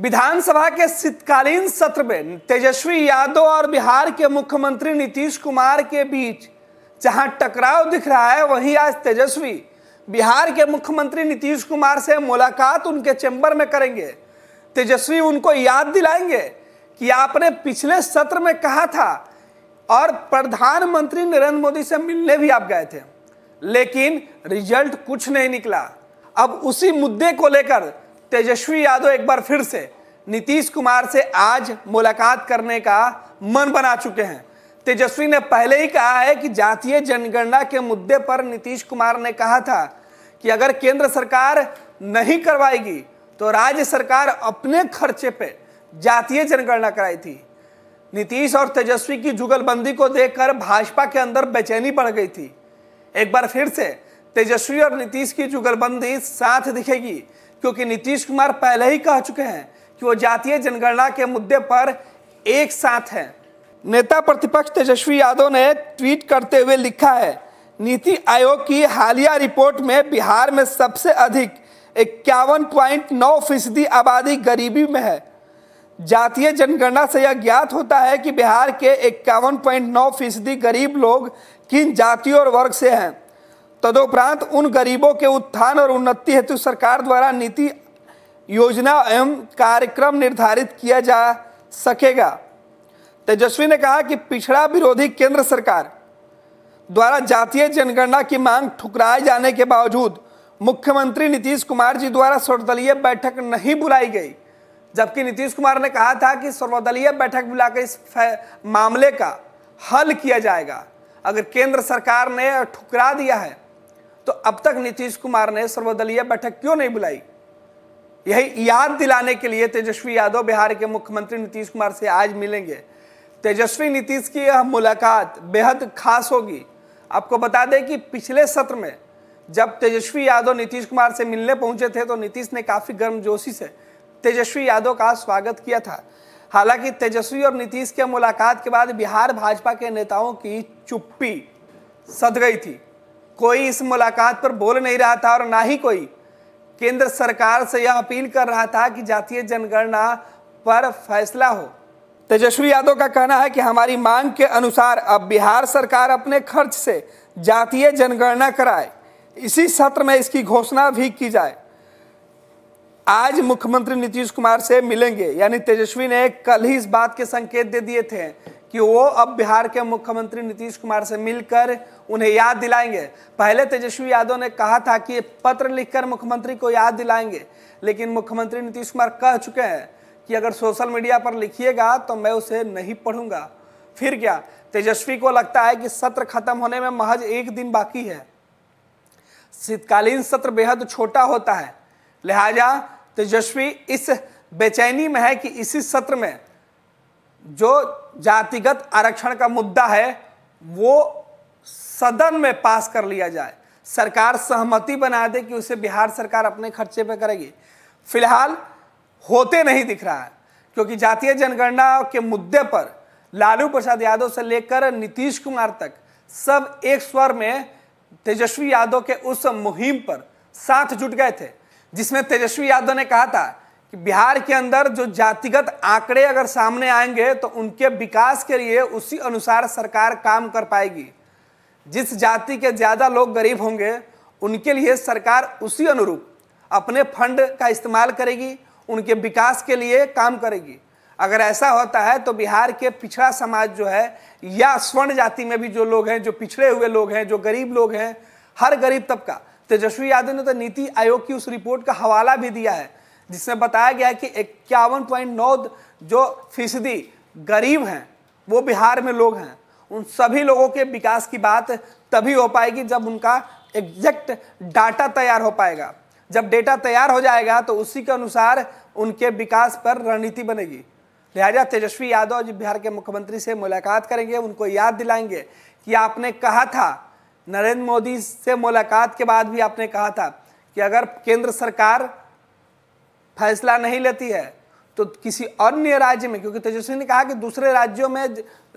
विधानसभा के शीतकालीन सत्र में तेजस्वी यादव और बिहार के मुख्यमंत्री नीतीश कुमार के बीच जहां टकराव दिख रहा है वहीं आज तेजस्वी बिहार के मुख्यमंत्री नीतीश कुमार से मुलाकात उनके चैम्बर में करेंगे तेजस्वी उनको याद दिलाएंगे कि आपने पिछले सत्र में कहा था और प्रधानमंत्री नरेंद्र मोदी से मिलने भी आप गए थे लेकिन रिजल्ट कुछ नहीं निकला अब उसी मुद्दे को लेकर तेजस्वी यादव एक बार फिर से नीतीश कुमार से आज मुलाकात करने का मन बना चुके हैं तेजस्वी ने पहले ही कहा है कि जातीय जनगणना के मुद्दे पर नीतीश कुमार ने कहा था कि अगर केंद्र सरकार नहीं करवाएगी तो राज्य सरकार अपने खर्चे पे जातीय जनगणना कराई थी नीतीश और तेजस्वी की जुगलबंदी को देखकर भाजपा के अंदर बेचैनी बढ़ गई थी एक बार फिर से तेजस्वी और नीतीश की जुगलबंदी साथ दिखेगी क्योंकि नीतीश कुमार पहले ही कह चुके हैं कि वो जातीय जनगणना के मुद्दे पर एक साथ हैं नेता प्रतिपक्ष तेजस्वी यादव ने ट्वीट करते हुए लिखा है नीति आयोग की हालिया रिपोर्ट में बिहार में सबसे अधिक इक्यावन प्वाइंट नौ फीसदी आबादी गरीबी में है जातीय जनगणना से यह ज्ञात होता है कि बिहार के इक्यावन पॉइंट नौ फीसदी गरीब लोग किन जातियों और वर्ग से हैं तदोपरांत उन गरीबों के उत्थान और उन्नति हेतु सरकार द्वारा नीति योजना एवं कार्यक्रम निर्धारित किया जा सकेगा तेजस्वी ने कहा कि पिछड़ा विरोधी केंद्र सरकार द्वारा जातीय जनगणना की मांग ठुकराए जाने के बावजूद मुख्यमंत्री नीतीश कुमार जी द्वारा सर्वदलीय बैठक नहीं बुलाई गई जबकि नीतीश कुमार ने कहा था कि सर्वदलीय बैठक बुलाकर इस मामले का हल किया जाएगा अगर केंद्र सरकार ने ठुकरा दिया है तो अब तक नीतीश कुमार ने सर्वदलीय बैठक क्यों नहीं बुलाई यही याद दिलाने के लिए तेजस्वी यादव बिहार के मुख्यमंत्री नीतीश कुमार से आज मिलेंगे तेजस्वी नीतीश की यह मुलाकात बेहद खास होगी आपको बता दें कि पिछले सत्र में जब तेजस्वी यादव नीतीश कुमार से मिलने पहुंचे थे तो नीतीश ने काफ़ी गर्मजोशी से तेजस्वी यादव का स्वागत किया था हालांकि तेजस्वी और नीतीश के मुलाकात के बाद बिहार भाजपा के नेताओं की चुप्पी सद गई थी कोई इस मुलाकात पर बोल नहीं रहा था और ना ही कोई केंद्र सरकार से यह अपील कर रहा था कि जातीय जनगणना पर फैसला हो तेजस्वी यादव का कहना है कि हमारी मांग के अनुसार अब बिहार सरकार अपने खर्च से जातीय जनगणना कराए इसी सत्र में इसकी घोषणा भी की जाए आज मुख्यमंत्री नीतीश कुमार से मिलेंगे यानी तेजस्वी ने कल ही इस बात के संकेत दे दिए थे कि वो अब बिहार के मुख्यमंत्री नीतीश कुमार से मिलकर उन्हें याद दिलाएंगे पहले तेजस्वी यादव ने कहा था कि पत्र लिखकर मुख्यमंत्री को याद दिलाएंगे लेकिन मुख्यमंत्री नीतीश कुमार कह चुके हैं कि अगर सोशल मीडिया पर लिखिएगा तो मैं उसे नहीं पढ़ूंगा फिर क्या तेजस्वी को लगता है कि सत्र खत्म होने में महज एक दिन बाकी है शीतकालीन सत्र बेहद छोटा होता है लिहाजा तेजस्वी इस बेचैनी में है कि इसी सत्र में जो जातिगत आरक्षण का मुद्दा है वो सदन में पास कर लिया जाए सरकार सहमति बना दे कि उसे बिहार सरकार अपने खर्चे पर करेगी फिलहाल होते नहीं दिख रहा है क्योंकि जातीय जनगणना के मुद्दे पर लालू प्रसाद यादव से लेकर नीतीश कुमार तक सब एक स्वर में तेजस्वी यादव के उस मुहिम पर साथ जुट गए थे जिसमें तेजस्वी यादव ने कहा था कि बिहार के अंदर जो जातिगत आंकड़े अगर सामने आएंगे तो उनके विकास के लिए उसी अनुसार सरकार काम कर पाएगी जिस जाति के ज़्यादा लोग गरीब होंगे उनके लिए सरकार उसी अनुरूप अपने फंड का इस्तेमाल करेगी उनके विकास के लिए काम करेगी अगर ऐसा होता है तो बिहार के पिछड़ा समाज जो है या स्वर्ण जाति में भी जो लोग हैं जो पिछड़े हुए लोग हैं जो गरीब लोग हैं हर गरीब तबका तेजस्वी यादव ने तो नीति आयोग की उस रिपोर्ट का हवाला भी दिया है जिसमें बताया गया कि इक्यावन पॉइंट नौ जो फीसदी गरीब हैं वो बिहार में लोग हैं उन सभी लोगों के विकास की बात तभी हो पाएगी जब उनका एग्जैक्ट डाटा तैयार हो पाएगा जब डेटा तैयार हो जाएगा तो उसी के अनुसार उनके विकास पर रणनीति बनेगी लिहाजा तेजस्वी यादव जी बिहार के मुख्यमंत्री से मुलाकात करेंगे उनको याद दिलाएंगे कि आपने कहा था नरेंद्र मोदी से मुलाकात के बाद भी आपने कहा था कि अगर केंद्र सरकार फैसला नहीं लेती है तो किसी अन्य राज्य में क्योंकि तेजस्वी ने कहा कि दूसरे राज्यों में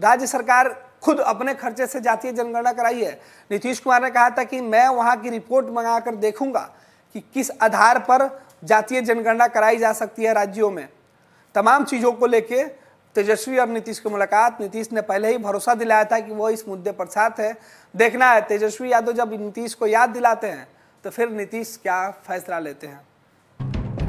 राज्य सरकार खुद अपने खर्चे से जातीय जनगणना कराई है नीतीश कुमार ने कहा था कि मैं वहाँ की रिपोर्ट मंगा कर देखूंगा कि किस आधार पर जातीय जनगणना कराई जा सकती है राज्यों में तमाम चीज़ों को लेके तेजस्वी और नीतीश की मुलाकात नीतीश ने पहले ही भरोसा दिलाया था कि वो इस मुद्दे पर साथ है देखना है तेजस्वी यादव जब नीतीश को याद दिलाते हैं तो फिर नीतीश क्या फैसला लेते हैं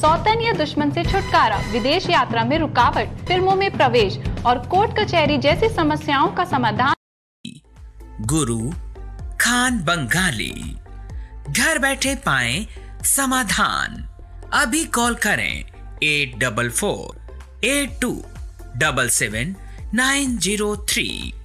सौतन या दुश्मन से छुटकारा विदेश यात्रा में रुकावट फिल्मों में प्रवेश और कोर्ट कचहरी जैसी समस्याओं का समाधान गुरु खान बंगाली घर बैठे पाए समाधान अभी कॉल करें eight double four eight two double seven nine zero three